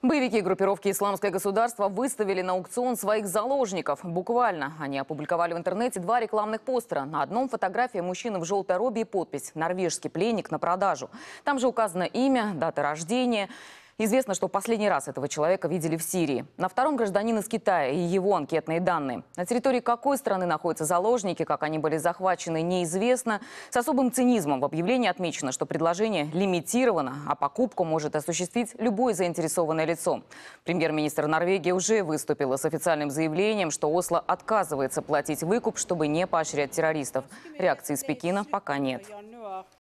Боевики группировки «Исламское государство» выставили на аукцион своих заложников. Буквально. Они опубликовали в интернете два рекламных постера. На одном фотография мужчины в желтой робе и подпись «Норвежский пленник на продажу». Там же указано имя, дата рождения – Известно, что последний раз этого человека видели в Сирии. На втором гражданин из Китая и его анкетные данные. На территории какой страны находятся заложники, как они были захвачены, неизвестно. С особым цинизмом в объявлении отмечено, что предложение лимитировано, а покупку может осуществить любое заинтересованное лицо. Премьер-министр Норвегии уже выступила с официальным заявлением, что Осло отказывается платить выкуп, чтобы не поощрять террористов. Реакции из Пекина пока нет.